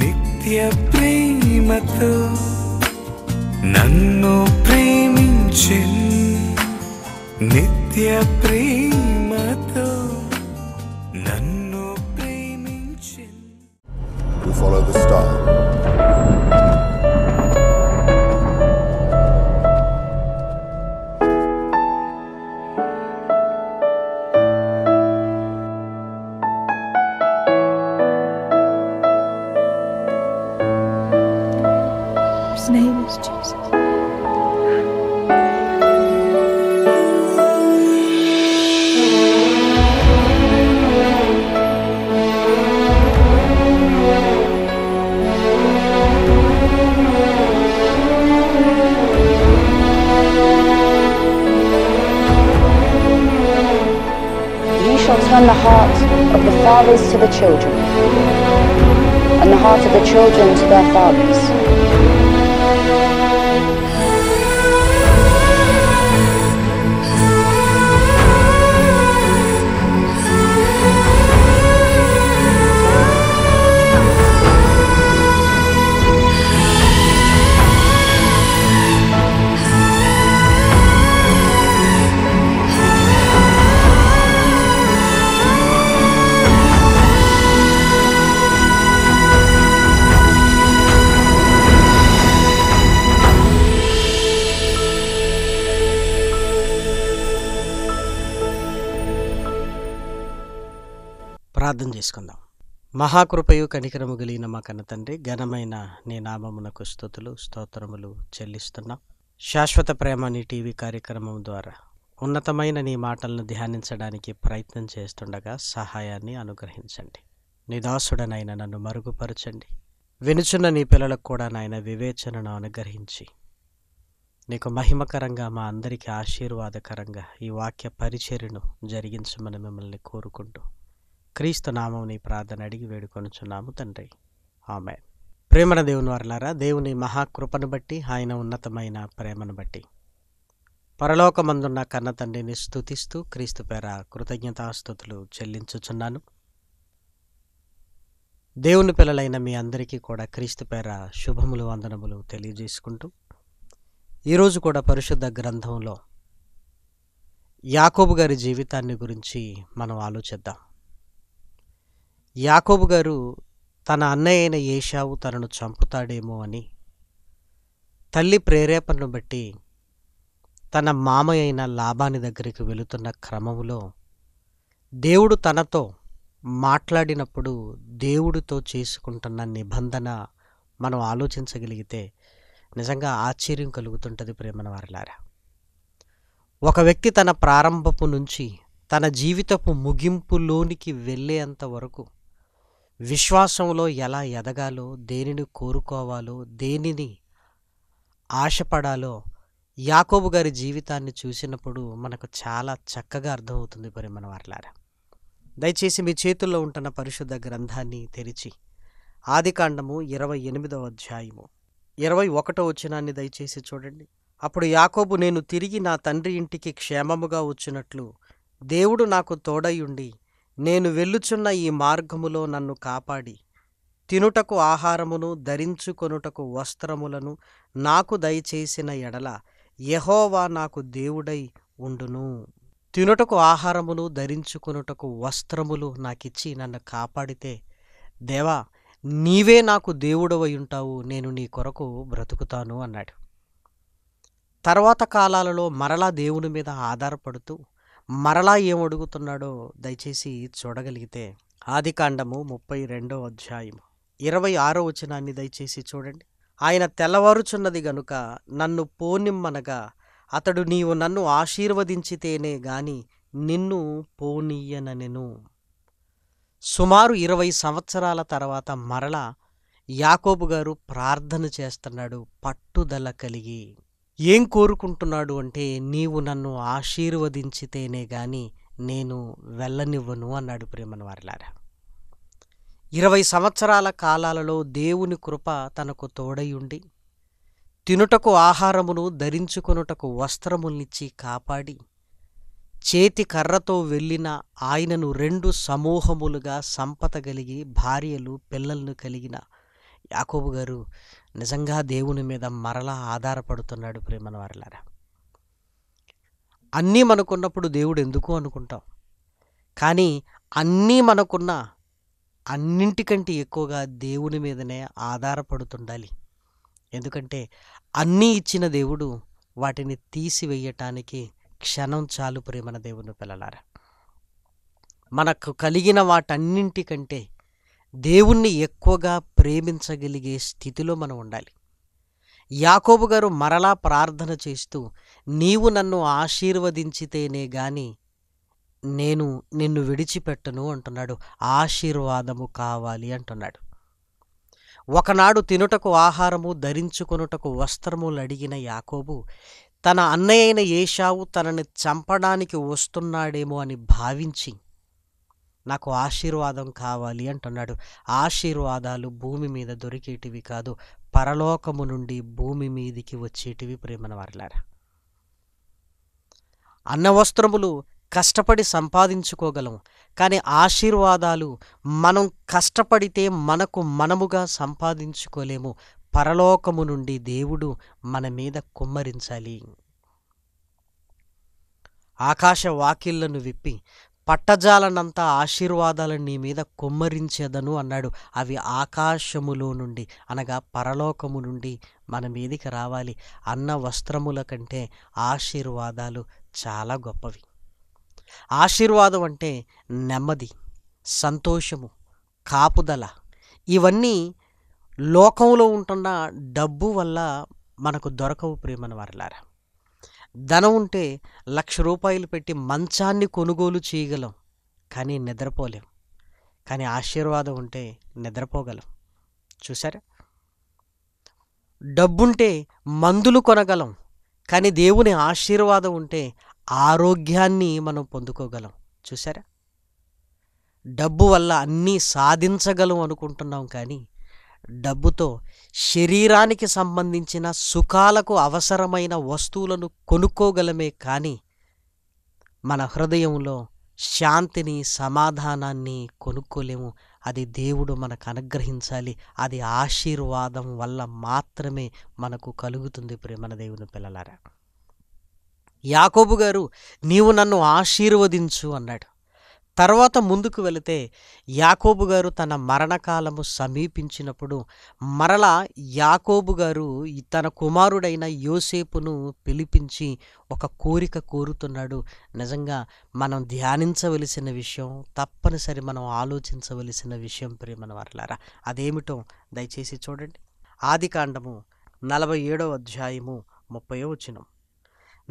నిత్య ప్రేమతో నన్ను ప్రేమించి నిత్య ప్రేమతో నన్ను ప్రేమించి Follow the star. shall turn the heart of the fathers to the children, and the heart of the children to their fathers. చేసుకుందాం మహాకృపయు కనికరము కలిగిన మా కన్న తండ్రి ఘనమైన నీ నామమునకు స్థుతులు స్తోత్రములు చెల్లిస్తున్నాం శాశ్వత ప్రేమ నీ టీవీ కార్యక్రమం ద్వారా ఉన్నతమైన నీ మాటలను ధ్యానించడానికి ప్రయత్నం చేస్తుండగా సహాయాన్ని అనుగ్రహించండి నిదాసుడనైన నన్ను మరుగుపరచండి వినుచున్న నీ పిల్లలకు కూడా నాయన వివేచనను అనుగ్రహించి నీకు మహిమకరంగా మా అందరికీ ఆశీర్వాదకరంగా ఈ వాక్య పరిచర్యను జరిగించమని మిమ్మల్ని కోరుకుంటూ క్రీస్తు నామం ప్రార్థన అడిగి వేడుకొనుచున్నాము తండ్రి ఆమె ప్రేమన దేవుని వారులారా దేవుని మహాకృపను బట్టి ఆయన ఉన్నతమైన ప్రేమను బట్టి పరలోకమందున్న కన్న తండ్రిని స్థుతిస్తూ క్రీస్తు పేర కృతజ్ఞతాస్థుతులు చెల్లించుచున్నాను దేవుని పిల్లలైన మీ అందరికీ కూడా క్రీస్తు పేర శుభములు వందనములు తెలియజేసుకుంటూ ఈరోజు కూడా పరిశుద్ధ గ్రంథంలో యాకోబు గారి జీవితాన్ని గురించి మనం ఆలోచిద్దాం యాకోబు గారు తన అన్నయ్య అయిన ఏషావు తనను చంపుతాడేమో అని తల్లి ప్రేరేపణను బట్టి తన మామయ్య అయిన లాభాని దగ్గరికి వెళుతున్న క్రమంలో దేవుడు తనతో మాట్లాడినప్పుడు దేవుడితో చేసుకుంటున్న నిబంధన మనం ఆలోచించగలిగితే నిజంగా ఆశ్చర్యం కలుగుతుంటుంది ప్రేమన వారిలారా ఒక వ్యక్తి తన ప్రారంభపు నుంచి తన జీవితపు ముగింపులోనికి వెళ్ళేంత వరకు విశ్వాసంలో ఎలా ఎదగాలో దేనిని కోరుకోవాలో దేనిని ఆశపడాలో యాకోబు గారి జీవితాన్ని చూసినప్పుడు మనకు చాలా చక్కగా అర్థమవుతుంది పరి మన వర్లారా దయచేసి మీ చేతుల్లో ఉంటున్న పరిశుద్ధ గ్రంథాన్ని తెరిచి ఆదికాండము ఇరవై ఎనిమిదవ అధ్యాయము ఇరవై ఒకటో వచనాన్ని దయచేసి చూడండి అప్పుడు యాకోబు నేను తిరిగి నా తండ్రి ఇంటికి క్షేమముగా వచ్చినట్లు దేవుడు నాకు తోడయ్యుండి నేను వెళ్ళుచున్న ఈ మార్గములో నన్ను కాపాడి తినుటకు ఆహారమును ధరించుకొనుటకు వస్త్రములను నాకు దయచేసిన ఎడల యహోవా నాకు దేవుడై ఉండును తినుటకు ఆహారమును ధరించుకొనుటకు వస్త్రములు నాకిచ్చి నన్ను కాపాడితే దేవా నీవే నాకు దేవుడవై నేను నీ కొరకు బ్రతుకుతాను అన్నాడు తర్వాత కాలాలలో మరలా దేవుని మీద ఆధారపడుతూ మరలా ఏమడుగుతున్నాడో దయచేసి చూడగలిగితే ఆదికాండము ముప్పై రెండో అధ్యాయము ఇరవై ఆరో వచనాన్ని దయచేసి చూడండి ఆయన తెల్లవారుచున్నది గనుక నన్ను పోనిమ్మనగా అతడు నీవు నన్ను ఆశీర్వదించితేనే గాని నిన్ను పోనీయననెను సుమారు ఇరవై సంవత్సరాల తర్వాత మరలా యాకోబు గారు ప్రార్థన చేస్తున్నాడు పట్టుదల కలిగి ఏం కోరుకుంటున్నాడు అంటే నీవు నన్ను ఆశీర్వదించితేనే గాని నేను వెళ్ళనివ్వను అన్నాడు ప్రేమను వారిలారా ఇరవై సంవత్సరాల కాలాలలో దేవుని కృప తనకు తోడయుండి తినుటకు ఆహారమును ధరించుకొనుటకు వస్త్రముల్నిచ్చి కాపాడి చేతి కర్రతో వెళ్ళిన ఆయనను రెండు సమూహములుగా సంపత కలిగి భార్యలు పిల్లలను కలిగిన యాకోబు గారు నిజంగా దేవుని మీద మరలా ఆధారపడుతున్నాడు ప్రేమను వారిలారా అన్నీ మనకున్నప్పుడు దేవుడు ఎందుకు అనుకుంటాం కానీ అన్నీ మనకున్న అన్నింటికంటే ఎక్కువగా దేవుని మీదనే ఆధారపడుతుండాలి ఎందుకంటే అన్నీ ఇచ్చిన దేవుడు వాటిని తీసివేయటానికి క్షణం చాలు ప్రేమన దేవుని పిల్లలారా మనకు కలిగిన వాటన్నింటికంటే దేవుణ్ణి ఎక్కువగా ప్రేమించగలిగే స్థితిలో మనం ఉండాలి యాకోబు గారు మరలా ప్రార్థన చేస్తూ నీవు నన్ను ఆశీర్వదించితేనే గాని నేను నిన్ను విడిచిపెట్టను అంటున్నాడు ఆశీర్వాదము కావాలి అంటున్నాడు ఒకనాడు తినుటకు ఆహారము ధరించుకొనుటకు వస్త్రములు అడిగిన యాకోబు తన అన్నయ్యైన ఏషావు తనని చంపడానికి వస్తున్నాడేమో అని భావించి నాకు ఆశీర్వాదం కావాలి అంటున్నాడు ఆశీర్వాదాలు భూమి మీద దొరికేటివి కాదు పరలోకము నుండి భూమి మీదికి వచ్చేటివి ప్రేమన వారలారా అన్న వస్త్రములు కష్టపడి సంపాదించుకోగలము కానీ ఆశీర్వాదాలు మనం కష్టపడితే మనకు మనముగా సంపాదించుకోలేము పరలోకము నుండి దేవుడు మన మీద కుమ్మరించాలి ఆకాశ వాకిళ్లను విప్పి పట్టజాలనంత ఆశీర్వాదాలను నీ మీద కొమ్మరించేదను అన్నాడు అవి ఆకాశములో నుండి అనగా పరలోకము నుండి మన మీదికి రావాలి అన్న వస్త్రముల కంటే ఆశీర్వాదాలు చాలా గొప్పవి ఆశీర్వాదం అంటే నెమ్మది సంతోషము కాపుదల ఇవన్నీ లోకంలో ఉంటున్న డబ్బు వల్ల మనకు దొరకవు ప్రియమని వారిలారా ధనం ఉంటే లక్ష రూపాయలు పెట్టి మంచాన్ని కొనుగోలు చేయగలం కానీ నిద్రపోలేం కానీ ఆశీర్వాదం ఉంటే నిద్రపోగలం చూసారా డబ్బుంటే మందులు కొనగలం కానీ దేవుని ఆశీర్వాదం ఉంటే ఆరోగ్యాన్ని మనం పొందుకోగలం చూసారా డబ్బు వల్ల అన్నీ సాధించగలం అనుకుంటున్నాం కానీ డబ్బుతో శరీరానికి సంబంధించిన సుఖాలకు అవసరమైన వస్తువులను కొనుక్కోగలమే కానీ మన హృదయంలో శాంతిని సమాధానాన్ని కొనుక్కోలేము అది దేవుడు మనకు అనుగ్రహించాలి అది ఆశీర్వాదం వల్ల మాత్రమే మనకు కలుగుతుంది ప్రేమన దేవుని పిల్లలారా యాకోబు గారు నీవు నన్ను ఆశీర్వదించు అన్నాడు తర్వాత ముందుకు వెళితే యాకోబు గారు తన మరణకాలము సమీపించినప్పుడు మరలా యాకోబు గారు తన కుమారుడైన యోసేపును పిలిపించి ఒక కోరిక కోరుతున్నాడు నిజంగా మనం ధ్యానించవలసిన విషయం తప్పనిసరి మనం ఆలోచించవలసిన విషయం ప్రేమను వర్లారా అదేమిటో దయచేసి చూడండి ఆది కాండము నలభై ఏడవ అధ్యాయము ముప్పయో వచనం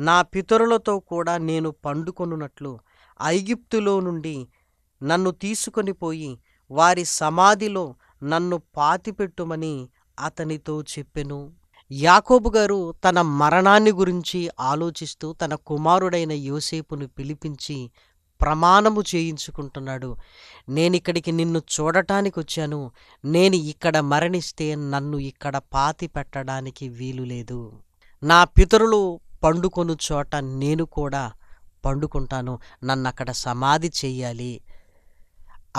నా పితరులతో కూడా నేను పండుకొనున్నట్లు ఐగిప్తులో నుండి నన్ను తీసుకొని పోయి వారి సమాధిలో నన్ను పాతిపెట్టుమని అతనితో చెప్పెను యాకోబు గారు తన మరణాన్ని గురించి ఆలోచిస్తూ తన కుమారుడైన యోసేపును పిలిపించి ప్రమాణము చేయించుకుంటున్నాడు నేను ఇక్కడికి నిన్ను చూడటానికి వచ్చాను నేను ఇక్కడ మరణిస్తే నన్ను ఇక్కడ పాతి పెట్టడానికి వీలు లేదు నా పితరులు పండుకొను చోట నేను కూడా పండుకుంటాను నన్ను అక్కడ సమాధి చేయాలి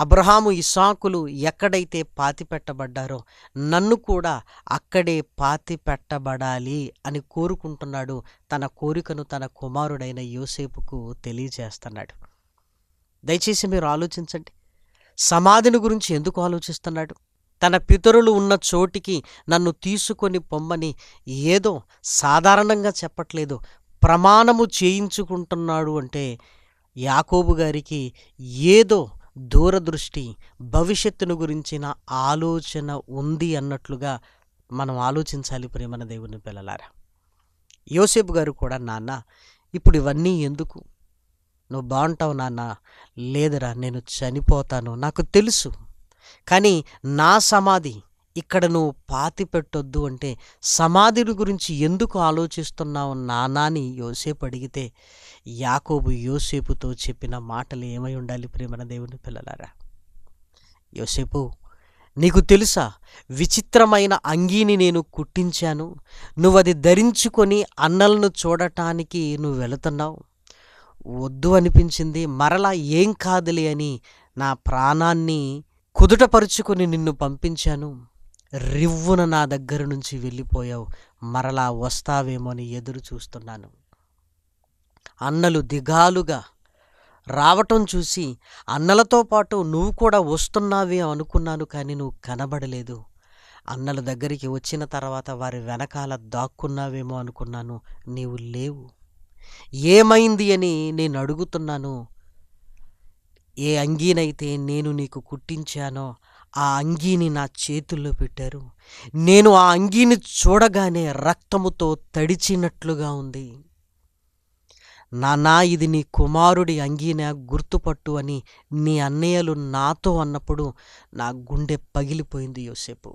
అబ్రహాము ఇసాకులు ఎక్కడైతే పాతి పెట్టబడ్డారో నన్ను కూడా అక్కడే పాతి పెట్టబడాలి అని కోరుకుంటున్నాడు తన కోరికను తన కుమారుడైన యోసేపుకు తెలియజేస్తున్నాడు దయచేసి మీరు ఆలోచించండి సమాధిని గురించి ఎందుకు ఆలోచిస్తున్నాడు తన పితరులు ఉన్న చోటికి నన్ను తీసుకొని పొమ్మని ఏదో సాధారణంగా చెప్పట్లేదు ప్రమాణము చేయించుకుంటున్నాడు అంటే యాకోబు గారికి ఏదో దూరదృష్టి భవిష్యత్తును గురించిన ఆలోచన ఉంది అన్నట్లుగా మనం ఆలోచించాలి ప్రేమన దేవుని పిల్లలారా యోసేపు గారు కూడా నాన్న ఇప్పుడు ఇవన్నీ ఎందుకు నువ్వు బాగుంటావు నాన్న లేదురా నేను చనిపోతాను నాకు తెలుసు కానీ నా సమాధి ఇక్కడ నువ్వు పాతి పెట్టొద్దు అంటే సమాధిని గురించి ఎందుకు ఆలోచిస్తున్నావు నానాని యోసేపు అడిగితే యాకోబు యోసేపుతో చెప్పిన మాటలు ఏమై ఉండాలి ప్రేమన దేవుని పిల్లలారా యోసేపు నీకు తెలుసా విచిత్రమైన అంగీని నేను కుట్టించాను నువ్వు అది ధరించుకొని అన్నలను చూడటానికి నువ్వు వెళుతున్నావు వద్దు అనిపించింది మరలా ఏం కాదులే అని నా ప్రాణాన్ని కుదుటపరుచుకుని నిన్ను పంపించాను రివ్వున నా దగ్గర నుంచి వెళ్ళిపోయావు మరలా వస్తావేమోని ఎదురు చూస్తున్నాను అన్నలు దిగాలుగా రావటం చూసి అన్నలతో పాటు నువ్వు కూడా వస్తున్నావే అనుకున్నాను కానీ నువ్వు కనబడలేదు అన్నల దగ్గరికి వచ్చిన తర్వాత వారి వెనకాల దాక్కున్నావేమో అనుకున్నాను నీవు లేవు ఏమైంది అని నేను అడుగుతున్నాను ఏ అంగీనైతే నేను నీకు కుట్టించానో ఆ అంగీని నా చేతుల్లో పెట్టారు నేను ఆ అంగీని చూడగానే రక్తముతో తడిచినట్లుగా ఉంది నానా ఇది నీ కుమారుడి అంగీన గుర్తుపట్టు అని నీ అన్నయ్యలు నాతో అన్నప్పుడు నా గుండె పగిలిపోయింది యోసేపు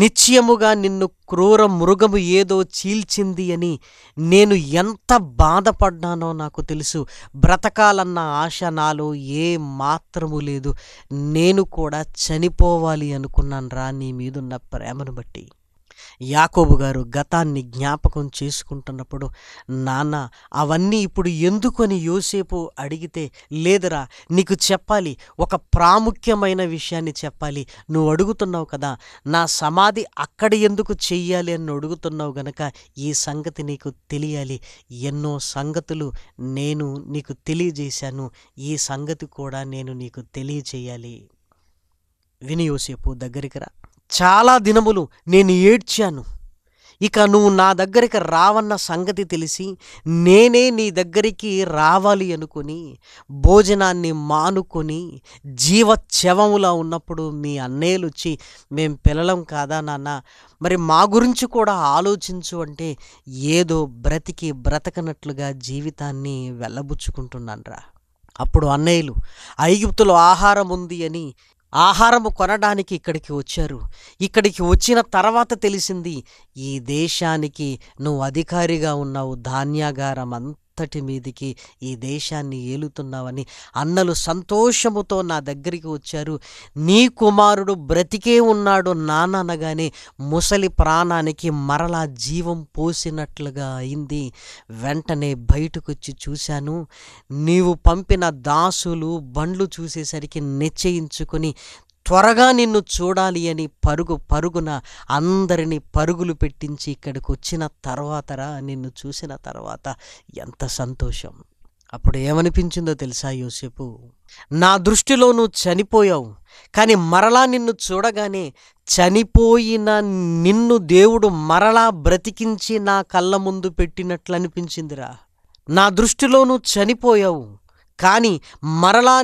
నిశ్చయముగా నిన్ను క్రూర మృగము ఏదో చీల్చింది అని నేను ఎంత బాధపడ్డానో నాకు తెలుసు బ్రతకాలన్న ఆశ నాలో ఏ మాత్రము లేదు నేను కూడా చనిపోవాలి అనుకున్నాను రా నీ మీదున్న ప్రేమను బట్టి యాకోబు గారు గతాన్ని జ్ఞాపకం చేసుకుంటున్నప్పుడు నాన్న అవన్నీ ఇప్పుడు ఎందుకని యోసేపు అడిగితే లేదరా నీకు చెప్పాలి ఒక ప్రాముఖ్యమైన విషయాన్ని చెప్పాలి నువ్వు అడుగుతున్నావు కదా నా సమాధి అక్కడ ఎందుకు చెయ్యాలి అని అడుగుతున్నావు గనక ఈ సంగతి నీకు తెలియాలి ఎన్నో సంగతులు నేను నీకు తెలియజేశాను ఈ సంగతి కూడా నేను నీకు తెలియజేయాలి విని యోసేపు దగ్గరికి రా చాలా దినములు నేను ఏడ్చాను ఇక నువ్వు నా దగ్గరికి రావన్న సంగతి తెలిసి నేనే నీ దగ్గరికి రావాలి అనుకుని భోజనాన్ని మానుకొని జీవ చవములా ఉన్నప్పుడు మీ అన్నయ్యలు వచ్చి మేం పిల్లలం కాదా నాన్న మరి మా గురించి కూడా ఆలోచించు అంటే ఏదో బ్రతికి బ్రతకనట్లుగా జీవితాన్ని వెళ్ళబుచ్చుకుంటున్నాను అప్పుడు అన్నయ్యలు ఐగుప్తులు ఆహారం ఉంది అని ఆహారము కొనడానికి ఇక్కడికి వచ్చారు ఇక్కడికి వచ్చిన తర్వాత తెలిసింది ఈ దేశానికి నువ్వు అధికారిగా ఉన్నావు ధాన్యాగారం అంతటి మీదికి ఈ దేశాన్ని ఏలుతున్నావని అన్నలు సంతోషముతో నా దగ్గరికి వచ్చారు నీ కుమారుడు బ్రతికే ఉన్నాడు నాననగానే ముసలి ప్రాణానికి మరలా జీవం పోసినట్లుగా అయింది వెంటనే బయటకొచ్చి చూశాను నీవు పంపిన దాసులు బండ్లు చూసేసరికి నిశ్చయించుకొని త్వరగా నిన్ను చూడాలి అని పరుగు పరుగున అందరినీ పరుగులు పెట్టించి ఇక్కడికి వచ్చిన తర్వాతరా నిన్ను చూసిన తర్వాత ఎంత సంతోషం అప్పుడు ఏమనిపించిందో తెలుసా యోసేపు నా దృష్టిలో నువ్వు చనిపోయావు కానీ మరలా నిన్ను చూడగానే చనిపోయిన నిన్ను దేవుడు మరలా బ్రతికించి నా కళ్ళ ముందు పెట్టినట్లు అనిపించిందిరా నా దృష్టిలోనూ చనిపోయావు కానీ మరలా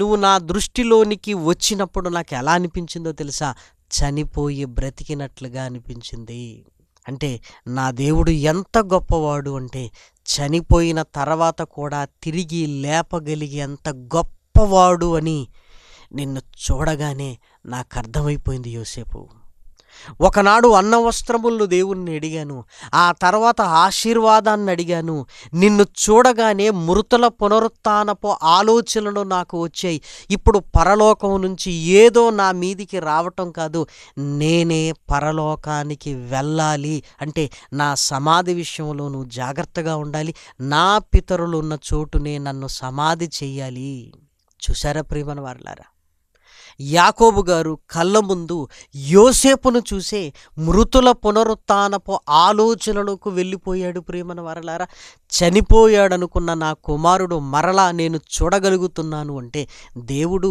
నువ్వు నా దృష్టిలోనికి వచ్చినప్పుడు నాకు ఎలా అనిపించిందో తెలుసా చనిపోయి బ్రతికినట్లుగా అనిపించింది అంటే నా దేవుడు ఎంత గొప్పవాడు అంటే చనిపోయిన తర్వాత కూడా తిరిగి లేపగలిగే ఎంత గొప్పవాడు అని నిన్ను చూడగానే నాకు అర్థమైపోయింది యోసేపు ఒకనాడు అన్న వస్త్రములు దేవుణ్ణి అడిగాను ఆ తర్వాత ఆశీర్వాదాన్ని అడిగాను నిన్ను చూడగానే మృతుల పునరుత్నపు ఆలోచనలు నాకు వచ్చాయి ఇప్పుడు పరలోకం నుంచి ఏదో నా మీదికి రావటం కాదు నేనే పరలోకానికి వెళ్ళాలి అంటే నా సమాధి విషయంలో నువ్వు జాగ్రత్తగా ఉండాలి నా పితరులు ఉన్న చోటునే నన్ను సమాధి చెయ్యాలి చూసారా ప్రియమని వారలారా యాకోబు గారు కళ్ళ ముందు యోసేపును చూసే మృతుల పునరుత్నపు ఆలోచనలకు వెళ్ళిపోయాడు ప్రేమన వరలారా చనిపోయాడనుకున్న నా కుమారుడు మరలా నేను చూడగలుగుతున్నాను అంటే దేవుడు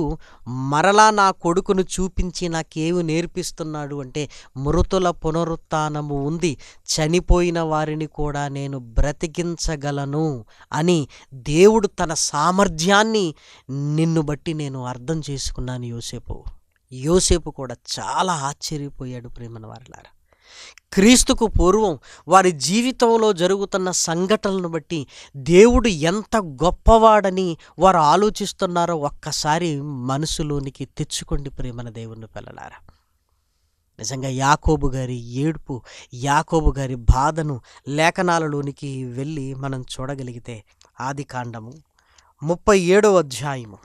మరలా నా కొడుకును చూపించి నాకేమి నేర్పిస్తున్నాడు అంటే మృతుల పునరుత్నము ఉంది చనిపోయిన వారిని కూడా నేను బ్రతికించగలను అని దేవుడు తన సామర్థ్యాన్ని నిన్ను బట్టి నేను అర్థం చేసుకున్నాను యోసేపు యోసేపు యోసేపు కూడా చాలా ఆశ్చర్యపోయాడు ప్రేమను వారిలారా క్రీస్తుకు పూర్వం వారి జీవితంలో జరుగుతున్న సంఘటనలను బట్టి దేవుడు ఎంత గొప్పవాడని వారు ఆలోచిస్తున్నారో ఒక్కసారి మనసులోనికి తెచ్చుకోండి ప్రేమన దేవుని పిల్లలారా నిజంగా యాకోబు గారి ఏడుపు యాకోబు గారి బాధను లేఖనాలలోనికి వెళ్ళి మనం చూడగలిగితే ఆది కాండము ముప్పై ఏడో అధ్యాయము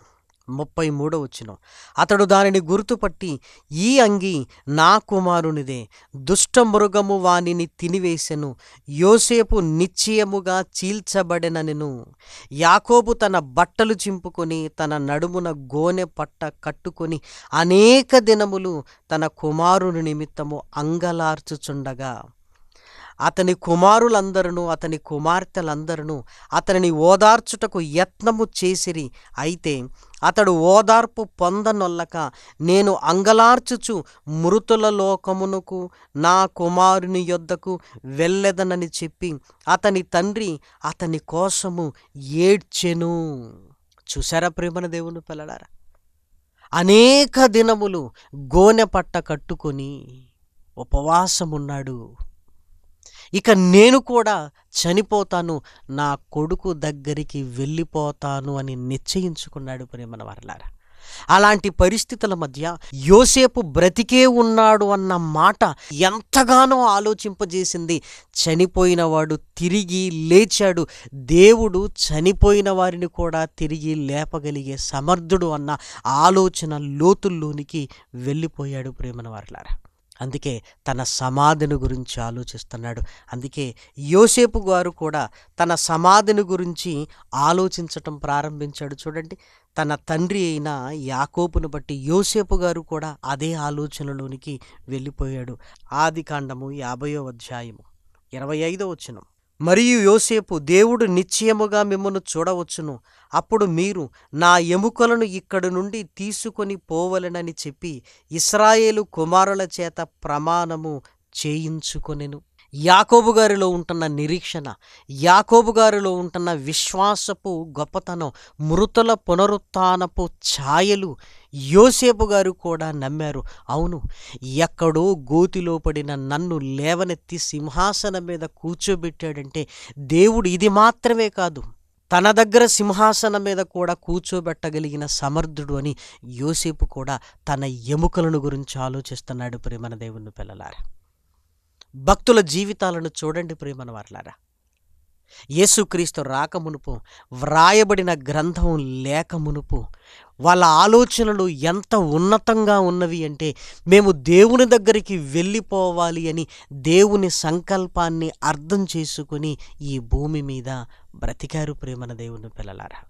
ముప్పై మూడో వచ్చిన అతడు దానిని గుర్తుపట్టి ఈ అంగి నా కుమారునిదే దుష్టమృగము వానిని తినివేశెను యోసేపు నిశ్చయముగా చీల్చబడెనను యాకోబు తన బట్టలు చింపుకొని తన నడుమున గోనె పట్ట కట్టుకొని అనేక దినములు తన కుమారుని నిమిత్తము అంగలార్చుచుండగా అతని కుమారులందరూ అతని కుమార్తెలందరూ అతనిని ఓదార్చుటకు యత్నము చేసిరి అయితే అతడు ఓదార్పు పొందనొల్లక నేను అంగలార్చుచు మృతుల లోకమునకు నా కుమారుని యొద్దకు వెళ్ళెదనని చెప్పి అతని తండ్రి అతని కోసము ఏడ్చెను చూసారా ప్రేమన దేవుని పిల్లడారా అనేక దినములు గోనె పట్ట కట్టుకొని ఉపవాసమున్నాడు ఇక నేను కూడా చనిపోతాను నా కొడుకు దగ్గరికి వెళ్ళిపోతాను అని నిశ్చయించుకున్నాడు ప్రేమన వరలారా అలాంటి పరిస్థితుల మధ్య యోసేపు బ్రతికే ఉన్నాడు అన్న మాట ఎంతగానో ఆలోచింపజేసింది చనిపోయినవాడు తిరిగి లేచాడు దేవుడు చనిపోయిన వారిని కూడా తిరిగి లేపగలిగే సమర్థుడు అన్న ఆలోచన లోతుల్లోనికి వెళ్ళిపోయాడు ప్రేమన వారిలారా అందుకే తన సమాధిని గురించి ఆలోచిస్తున్నాడు అందుకే యోసేపు గారు కూడా తన సమాధిని గురించి ఆలోచించటం ప్రారంభించాడు చూడండి తన తండ్రి అయిన యాకోపును బట్టి యోసేపు గారు కూడా అదే ఆలోచనలోనికి వెళ్ళిపోయాడు ఆది కాండము యాభయో అధ్యాయము ఇరవై ఐదో వచ్చినం మరియు యోసేపు దేవుడు నిశ్చయముగా మిమ్మను చూడవచ్చును అప్పుడు మీరు నా ఎముకలను ఇక్కడి నుండి తీసుకొని పోవలెనని చెప్పి ఇస్రాయేలు కుమారుల చేత ప్రమాణము చేయించుకొనెను యాకోబు గారిలో ఉంటున్న నిరీక్షణ యాకోబు గారిలో ఉంటున్న విశ్వాసపు గొప్పతనం మృతుల పునరుత్నపు ఛాయలు యోసేపు గారు కూడా నమ్మారు అవును ఎక్కడో గోతిలో పడిన నన్ను లేవనెత్తి సింహాసనం మీద కూర్చోబెట్టాడంటే దేవుడు ఇది మాత్రమే కాదు తన దగ్గర సింహాసనం మీద కూడా కూర్చోబెట్టగలిగిన సమర్థుడు అని యోసేపు కూడా తన ఎముకలను గురించి ఆలోచిస్తున్నాడు ప్రేమన దేవుని పిల్లలారా భక్తుల జీవితాలను చూడండి ప్రేమను వర్లారా యేసుక్రీస్తు రాకమునుపు వ్రాయబడిన గ్రంథం లేకమునుపు వాళ్ళ ఆలోచనలు ఎంత ఉన్నతంగా ఉన్నవి అంటే మేము దేవుని దగ్గరికి వెళ్ళిపోవాలి అని దేవుని సంకల్పాన్ని అర్థం చేసుకుని ఈ భూమి మీద బ్రతికారు ప్రేమన దేవుని పిల్లలారా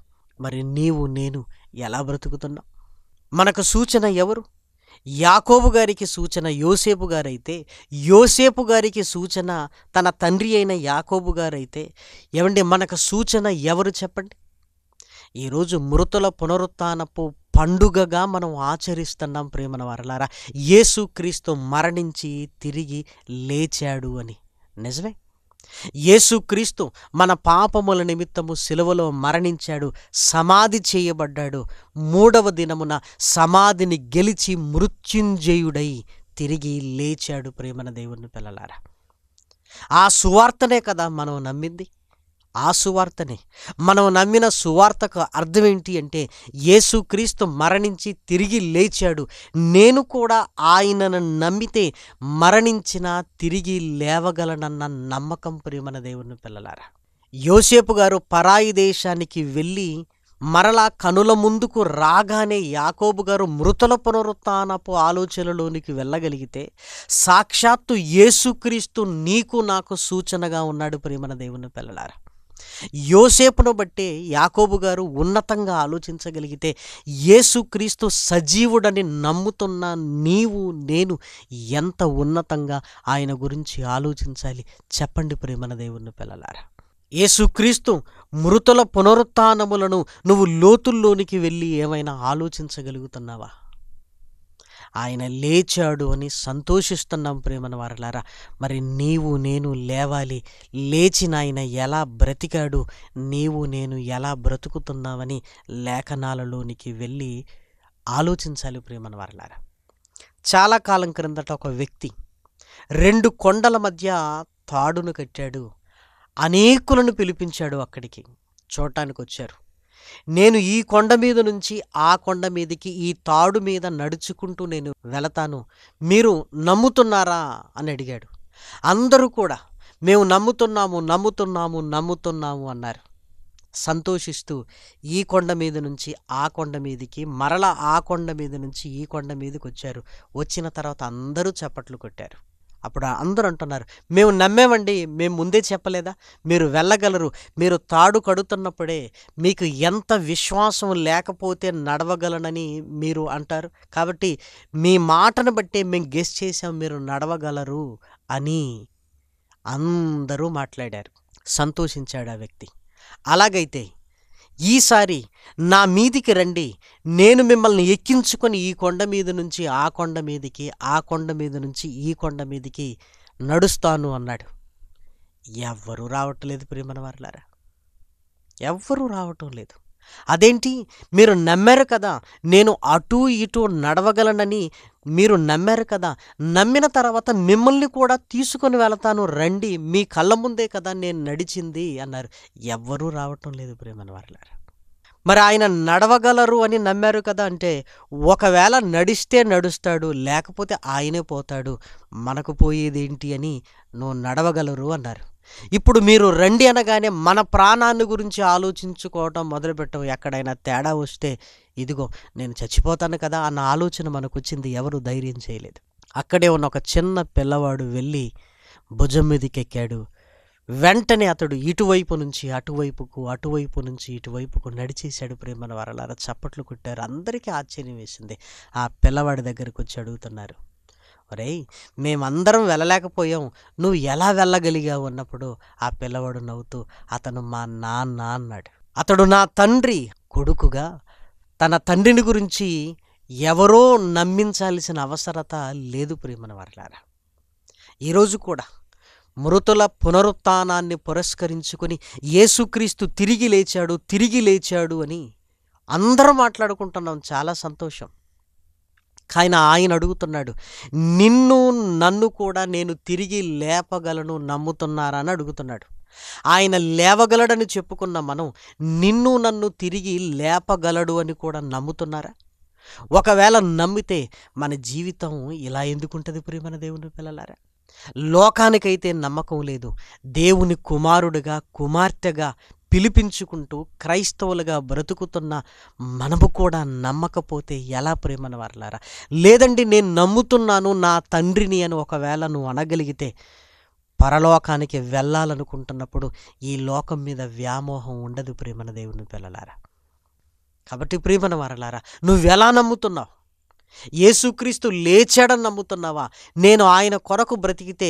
మరి నీవు నేను ఎలా బ్రతుకుతున్నాం మనకు సూచన ఎవరు యాకోబు గారికి సూచన యోసేపు గారైతే యోసేపు గారికి సూచన తన తండ్రి అయిన యాకోబు గారైతే ఏమండి మనకు సూచన ఎవరు చెప్పండి ఈరోజు మృతుల పునరుత్నపు పండుగగా మనం ఆచరిస్తున్నాం ప్రేమన వారలారా యేసు మరణించి తిరిగి లేచాడు అని నిజమే యేసుక్రీస్తు మన పాపముల నిమిత్తము సిలువలో మరణించాడు సమాధి చేయబడ్డాడు మూడవ దినమున సమాధిని గెలిచి మృత్యుంజయుడై తిరిగి లేచాడు ప్రేమన దేవుని పిల్లలారా ఆ సువార్తనే కదా మనం నమ్మింది ఆ సువార్తనే మనం నమ్మిన సువార్తకు అర్థం ఏంటి అంటే యేసుక్రీస్తు మరణించి తిరిగి లేచాడు నేను కూడా ఆయనను నమ్మితే మరణించినా తిరిగి లేవగలనన్న నమ్మకం ప్రియమన దేవుని పిల్లలారా యోసేపు గారు పరాయి దేశానికి వెళ్ళి మరలా కనుల ముందుకు రాగానే యాకోబు గారు మృతుల పునరుత్నపు ఆలోచనలోనికి వెళ్ళగలిగితే సాక్షాత్తు యేసుక్రీస్తు నీకు నాకు సూచనగా ఉన్నాడు ప్రేమన దేవుని పిల్లలారా యోసేపును బట్టి యాకోబు గారు ఉన్నతంగా ఆలోచించగలిగితే యేసుక్రీస్తు సజీవుడని నమ్ముతున్న నీవు నేను ఎంత ఉన్నతంగా ఆయన గురించి ఆలోచించాలి చెప్పండి ప్రేమన దేవుని పిల్లలారా యేసుక్రీస్తు మృతుల పునరుత్నములను నువ్వు లోతుల్లోనికి వెళ్ళి ఏమైనా ఆలోచించగలుగుతున్నావా ఆయన లేచాడు అని సంతోషిస్తున్నాం ప్రేమను వారలారా మరి నీవు నేను లేవాలి లేచిన ఆయన ఎలా బ్రతికాడు నీవు నేను ఎలా బ్రతుకుతున్నామని లేఖనాలలోనికి వెళ్ళి ఆలోచించాలి ప్రేమను వారలారా చాలా కాలం క్రిందట ఒక వ్యక్తి రెండు కొండల మధ్య తాడును కట్టాడు అనేకులను పిలిపించాడు అక్కడికి చూడటానికి వచ్చారు నేను ఈ కొండ మీద నుంచి ఆ కొండ మీదకి ఈ తాడు మీద నడుచుకుంటూ నేను వెళతాను మీరు నమ్ముతున్నారా అని అడిగాడు అందరూ కూడా మేము నమ్ముతున్నాము నమ్ముతున్నాము నమ్ముతున్నాము అన్నారు సంతోషిస్తూ ఈ కొండ మీద నుంచి ఆ కొండ మీదకి మరలా ఆ కొండ మీద నుంచి ఈ కొండ మీదకి వచ్చారు వచ్చిన తర్వాత అందరూ చప్పట్లు కొట్టారు అప్పుడు అందరూ అంటున్నారు మేము నమ్మేమండి మేము ముందే చెప్పలేదా మీరు వెళ్ళగలరు మీరు తాడు కడుతున్నప్పుడే మీకు ఎంత విశ్వాసం లేకపోతే నడవగలనని మీరు అంటారు కాబట్టి మీ మాటను బట్టే మేము గెస్ట్ చేసాం మీరు నడవగలరు అని అందరూ మాట్లాడారు సంతోషించాడు ఆ వ్యక్తి అలాగైతే ఈసారి నా మీదికి రండి నేను మిమ్మల్ని ఎక్కించుకొని ఈ కొండ మీద నుంచి ఆ కొండ మీదికి ఆ కొండ మీద నుంచి ఈ కొండ మీదికి నడుస్తాను అన్నాడు ఎవ్వరూ రావట్లేదు ప్రియమన వారులారా ఎవ్వరూ రావటం లేదు అదేంటి మీరు నమ్మారు కదా నేను అటు ఇటు నడవగలనని మీరు నమ్మారు కదా నమ్మిన తర్వాత మిమ్మల్ని కూడా తీసుకొని వెళతాను రండి మీ కళ్ళ ముందే కదా నేను నడిచింది అన్నారు ఎవ్వరూ రావటం లేదు ప్రేమని వారిలారు మరి ఆయన నడవగలరు అని నమ్మారు కదా అంటే ఒకవేళ నడిస్తే నడుస్తాడు లేకపోతే ఆయనే పోతాడు మనకు పోయేది అని నువ్వు నడవగలరు అన్నారు ఇప్పుడు మీరు రండి అనగానే మన ప్రాణాన్ని గురించి ఆలోచించుకోవటం మొదలుపెట్టం ఎక్కడైనా తేడా వస్తే ఇదిగో నేను చచ్చిపోతాను కదా అన్న ఆలోచన మనకొచ్చింది ఎవరు ధైర్యం చేయలేదు అక్కడే ఉన్న ఒక చిన్న పిల్లవాడు వెళ్ళి భుజం మీదకెక్కాడు వెంటనే అతడు ఇటువైపు నుంచి అటువైపుకు అటువైపు నుంచి ఇటువైపుకు నడిచేశాడు ప్రేమను వరలార చప్పట్లు కొట్టారు అందరికీ ఆశ్చర్యం వేసింది ఆ పిల్లవాడి దగ్గరకు వచ్చి అడుగుతున్నారు ఒరేయ్ మేమందరం వెళ్ళలేకపోయాం నువ్వు ఎలా వెళ్ళగలిగావు అన్నప్పుడు ఆ పిల్లవాడు నవ్వుతూ అతను మా నాన్న అన్నాడు అతడు నా తండ్రి కొడుకుగా తన తండ్రిని గురించి ఎవరో నమ్మించాల్సిన అవసరత లేదు ప్రేమన వర్లారా ఈరోజు కూడా మృతుల పునరుత్నాన్ని పురస్కరించుకొని యేసుక్రీస్తు తిరిగి లేచాడు తిరిగి లేచాడు అని అందరూ మాట్లాడుకుంటున్నాం చాలా సంతోషం ఆయన ఆయన అడుగుతున్నాడు నిన్ను నన్ను కూడా నేను తిరిగి లేపగలను నమ్ముతున్నారా అని అడుగుతున్నాడు ఆయన లేవగలడని చెప్పుకున్న మనం నిన్ను నన్ను తిరిగి లేపగలడు అని కూడా నమ్ముతున్నారా ఒకవేళ నమ్మితే మన జీవితం ఇలా ఎందుకుంటుంది ప్రియమైన దేవుని పిల్లలారా లోకానికైతే నమ్మకం లేదు దేవుని కుమారుడుగా కుమార్తెగా పిలిపించుకుంటూ క్రైస్తవులుగా బ్రతుకుతున్న మనము కూడా నమ్మకపోతే ఎలా ప్రేమన వారలారా లేదండి నేను నమ్ముతున్నాను నా తండ్రిని అని ఒకవేళ నువ్వు అనగలిగితే పరలోకానికి వెళ్ళాలనుకుంటున్నప్పుడు ఈ లోకం మీద వ్యామోహం ఉండదు ప్రేమన దేవుని పిల్లలారా కాబట్టి వరలారా వారలారా నువ్వెలా నమ్ముతున్నావు యేసుక్రీస్తు లేచాడని నమ్ముతున్నావా నేను ఆయన కొరకు బ్రతికితే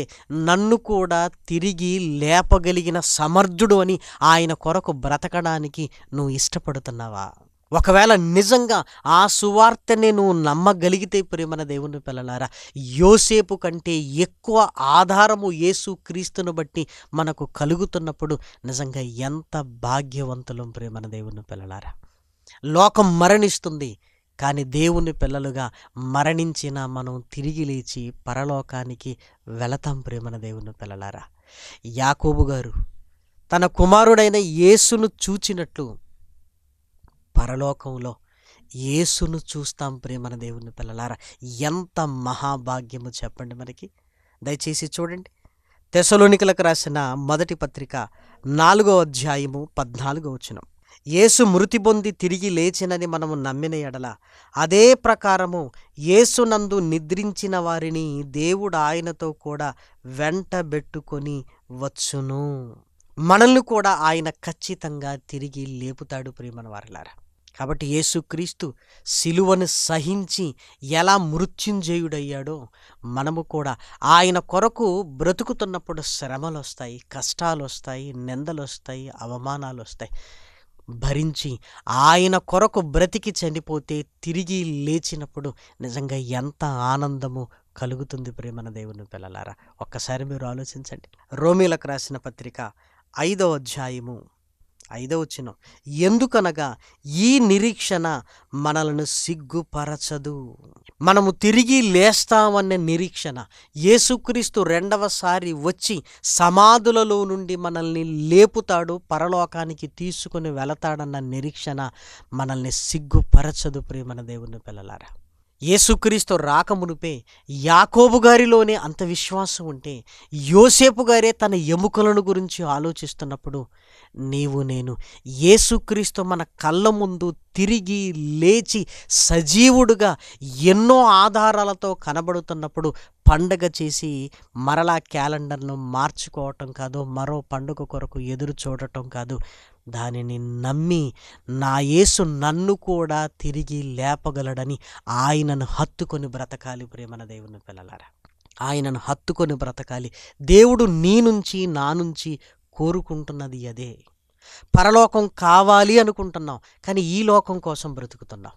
నన్ను కూడా తిరిగి లేపగలిగిన సమర్థుడు అని ఆయన కొరకు బ్రతకడానికి నువ్వు ఇష్టపడుతున్నావా ఒకవేళ నిజంగా ఆ సువార్తనే నువ్వు నమ్మగలిగితే ప్రేమన దేవుని పిల్లలారా యోసేపు కంటే ఎక్కువ ఆధారము యేసు క్రీస్తును బట్టి మనకు కలుగుతున్నప్పుడు నిజంగా ఎంత భాగ్యవంతులం ప్రేమన దేవుని పిల్లలారా లోకం మరణిస్తుంది కానీ దేవుని పిల్లలుగా మరణించిన మనం తిరిగి లేచి పరలోకానికి వెళతాం ప్రేమన దేవుని పిల్లలారా యాకోబు గారు తన కుమారుడైన యేసును చూచినట్లు పరలోకంలో యేసును చూస్తాం ప్రేమన దేవుని పిల్లలారా ఎంత మహాభాగ్యము చెప్పండి మనకి దయచేసి చూడండి తెసలోనికలకు రాసిన మొదటి పత్రిక నాలుగో అధ్యాయము పద్నాలుగో వచ్చినాం యేసు మృతి పొంది తిరిగి లేచినని మనము నమ్మిన ఎడల అదే ప్రకారము యేసునందు నిద్రించిన వారిని దేవుడు ఆయనతో కూడా వెంటబెట్టుకొని వచ్చును మనల్ని కూడా ఆయన ఖచ్చితంగా తిరిగి లేపుతాడు ప్రియమన కాబట్టి యేసుక్రీస్తు సిలువను సహించి ఎలా మృత్యుంజయుడయ్యాడో మనము కూడా ఆయన కొరకు బ్రతుకుతున్నప్పుడు శ్రమలు వస్తాయి కష్టాలు వస్తాయి నిందలు వస్తాయి అవమానాలు వస్తాయి భరించి ఆయన కొరకు బ్రతికి చనిపోతే తిరిగి లేచినప్పుడు నిజంగా ఎంత ఆనందము కలుగుతుంది ప్రేమన దేవుని పిల్లలారా ఒక్కసారి మీరు ఆలోచించండి రోమిలకు రాసిన పత్రిక ఐదో అధ్యాయము ఐదవ చిహ్నం ఎందుకనగా ఈ నిరీక్షణ మనలను సిగ్గుపరచదు మనము తిరిగి లేస్తామనే నిరీక్షణ యేసుక్రీస్తు రెండవసారి వచ్చి సమాధులలో నుండి మనల్ని లేపుతాడు పరలోకానికి తీసుకుని వెళతాడన్న నిరీక్షణ మనల్ని సిగ్గుపరచదు ప్రేమన దేవుని పిల్లలారా యేసుక్రీస్తు రాకమునిపే యాకోబు గారిలోనే అంత విశ్వాసం ఉంటే యోసేపు గారే తన ఎముకలను గురించి ఆలోచిస్తున్నప్పుడు నీవు నేను యేసుక్రీస్తు మన కళ్ళ ముందు తిరిగి లేచి సజీవుడుగా ఎన్నో ఆధారాలతో కనబడుతున్నప్పుడు పండగ చేసి మరలా క్యాలెండర్ను మార్చుకోవటం కాదు మరో పండుగ కొరకు ఎదురు చూడటం కాదు దానిని నమ్మి నా యేసు నన్ను కూడా తిరిగి లేపగలడని ఆయనను హత్తుకొని బ్రతకాలి ప్రేమన దేవుని పిల్లలారా ఆయనను హత్తుకొని బ్రతకాలి దేవుడు నీ నుంచి నా నుంచి కోరుకుంటున్నది అదే పరలోకం కావాలి అనుకుంటున్నాం కానీ ఈ లోకం కోసం బ్రతుకుతున్నాం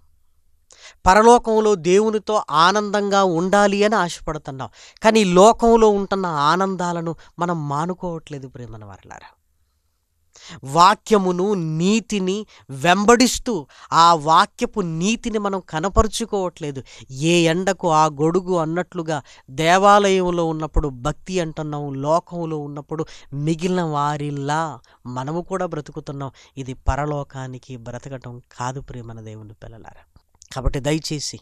పరలోకంలో దేవునితో ఆనందంగా ఉండాలి అని ఆశపడుతున్నాం కానీ లోకంలో ఉంటున్న ఆనందాలను మనం మానుకోవట్లేదు ప్రేమన వరలారా వాక్యమును నీతిని వెంబడిస్తూ ఆ వాక్యపు నీతిని మనం కనపరుచుకోవట్లేదు ఏ ఎండకు ఆ గొడుగు అన్నట్లుగా దేవాలయంలో ఉన్నప్పుడు భక్తి అంటున్నాం లోకంలో ఉన్నప్పుడు మిగిలిన వారిలా మనము కూడా బ్రతుకుతున్నాం ఇది పరలోకానికి బ్రతకటం కాదు ప్రియమన దేవుని పిల్లలారా కాబట్టి దయచేసి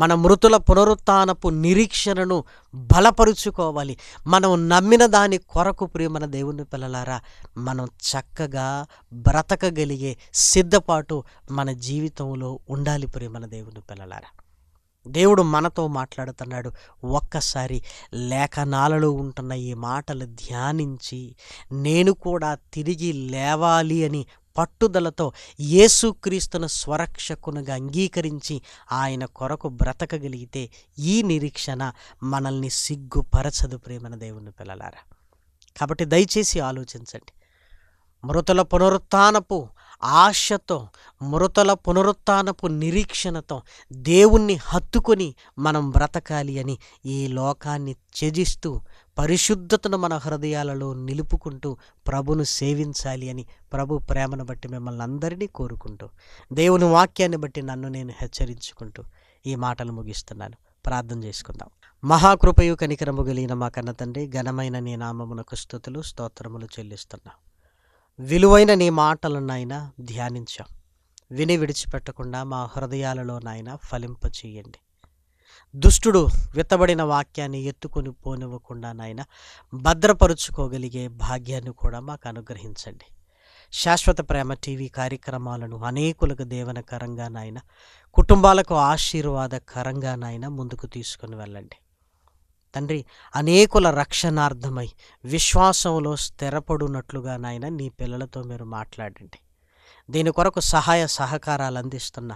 మన మృతుల పునరుత్నపు నిరీక్షణను బలపరుచుకోవాలి మనం నమ్మిన దాని కొరకు ప్రియమైన దేవుని పిల్లలారా మనం చక్కగా బ్రతకగలిగే సిద్ధపాటు మన జీవితంలో ఉండాలి ప్రియమైన దేవుని పిల్లలారా దేవుడు మనతో మాట్లాడుతున్నాడు ఒక్కసారి లేఖనాలలో ఉంటున్న ఈ మాటలు ధ్యానించి నేను కూడా తిరిగి లేవాలి అని పట్టుదలతో యేసుక్రీస్తును స్వరక్షకునుగా అంగీకరించి ఆయన కొరకు బ్రతకగలిగితే ఈ నిరీక్షణ మనల్ని సిగ్గుపరచదు ప్రేమన దేవుని పిల్లలారా కాబట్టి దయచేసి ఆలోచించండి మృతుల పునరుత్నపు ఆశతో మృతుల పునరుత్నపు నిరీక్షణతో దేవుణ్ణి హత్తుకొని మనం బ్రతకాలి అని ఈ లోకాన్ని త్యజిస్తూ పరిశుద్ధతను మన హృదయాలలో నిలుపుకుంటూ ప్రభును సేవించాలి అని ప్రభు ప్రేమను బట్టి మిమ్మల్ని అందరినీ కోరుకుంటూ దేవుని వాక్యాన్ని బట్టి నన్ను నేను హెచ్చరించుకుంటూ ఈ మాటలు ముగిస్తున్నాను ప్రార్థన చేసుకుందాం మహాకృపయు కనికరము గలిగిన మా కన్న తండ్రి ఘనమైన నీ నామమునకు స్థుతులు స్తోత్రములు చెల్లిస్తున్నాం విలువైన నీ మాటలను నాయన ధ్యానించాం విని విడిచిపెట్టకుండా మా హృదయాలలో నాయన ఫలింపచేయండి దుష్టుడు విత్తబడిన వాక్యాన్ని ఎత్తుకొని పోనివ్వకుండా నాయన భద్రపరుచుకోగలిగే భాగ్యాన్ని కూడా మాకు అనుగ్రహించండి శాశ్వత ప్రేమ టీవీ కార్యక్రమాలను అనేకులకు దేవనకరంగా నాయన కుటుంబాలకు ఆశీర్వాదకరంగా నాయన ముందుకు తీసుకుని వెళ్ళండి తండ్రి అనేకుల రక్షణార్థమై విశ్వాసంలో స్థిరపడునట్లుగా నాయన నీ పిల్లలతో మీరు మాట్లాడండి దీని కొరకు సహాయ సహకారాలు అందిస్తున్న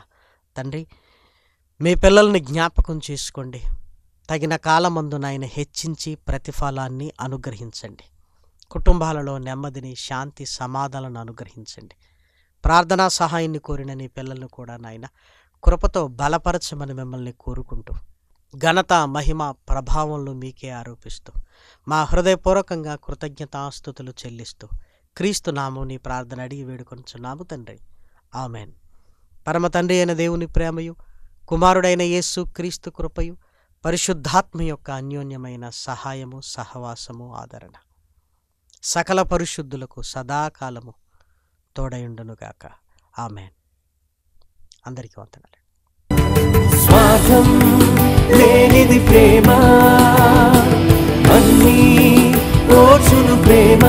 తండ్రి మీ పిల్లల్ని జ్ఞాపకం చేసుకోండి తగిన కాలమందున ఆయన హెచ్చించి ప్రతిఫలాన్ని అనుగ్రహించండి కుటుంబాలలో నెమ్మదిని శాంతి సమాధానాలను అనుగ్రహించండి ప్రార్థనా సహాయాన్ని కోరిన నీ పిల్లలను కూడా నాయన కృపతో బలపరచమని మిమ్మల్ని కోరుకుంటూ ఘనత మహిమ ప్రభావంలో మీకే ఆరోపిస్తూ మా హృదయపూర్వకంగా కృతజ్ఞతాస్థుతులు చెల్లిస్తూ క్రీస్తు నామని ప్రార్థన అడిగి వేడుకొంచున్నాము తండ్రి ఆమెన్ పరమ తండ్రి అయిన దేవుని ప్రేమయు కుమారుడైన యేసు క్రీస్తు కృపయు పరిశుద్ధాత్మ యొక్క అన్యోన్యమైన సహాయము సహవాసము ఆదరణ సకల పరిశుద్ధులకు సదాకాలము తోడయుండునుగాక ఆమె అందరికీ వంతనాలు స్వార్థం లేనిది ప్రేమ అన్నీ ప్రేమ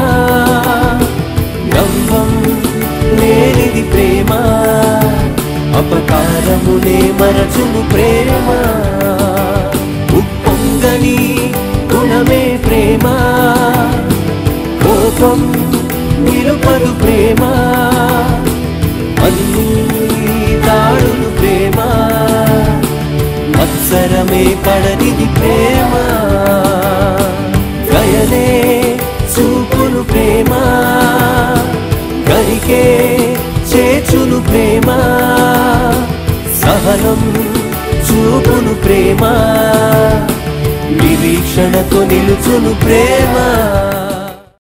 మమ్మునే మరచును ప్రేమ ఉప్పొంగని గుణమే ప్రేమ కోపం నిలుపదు ప్రేమ అన్ని దాడులు ప్రేమ మత్సరమే పడనిది ప్రేమ దయలే చూపులు ప్రేమా జ్ఞానం చూపును ప్రేమ నిరీక్షణతో నిలుచును ప్రేమ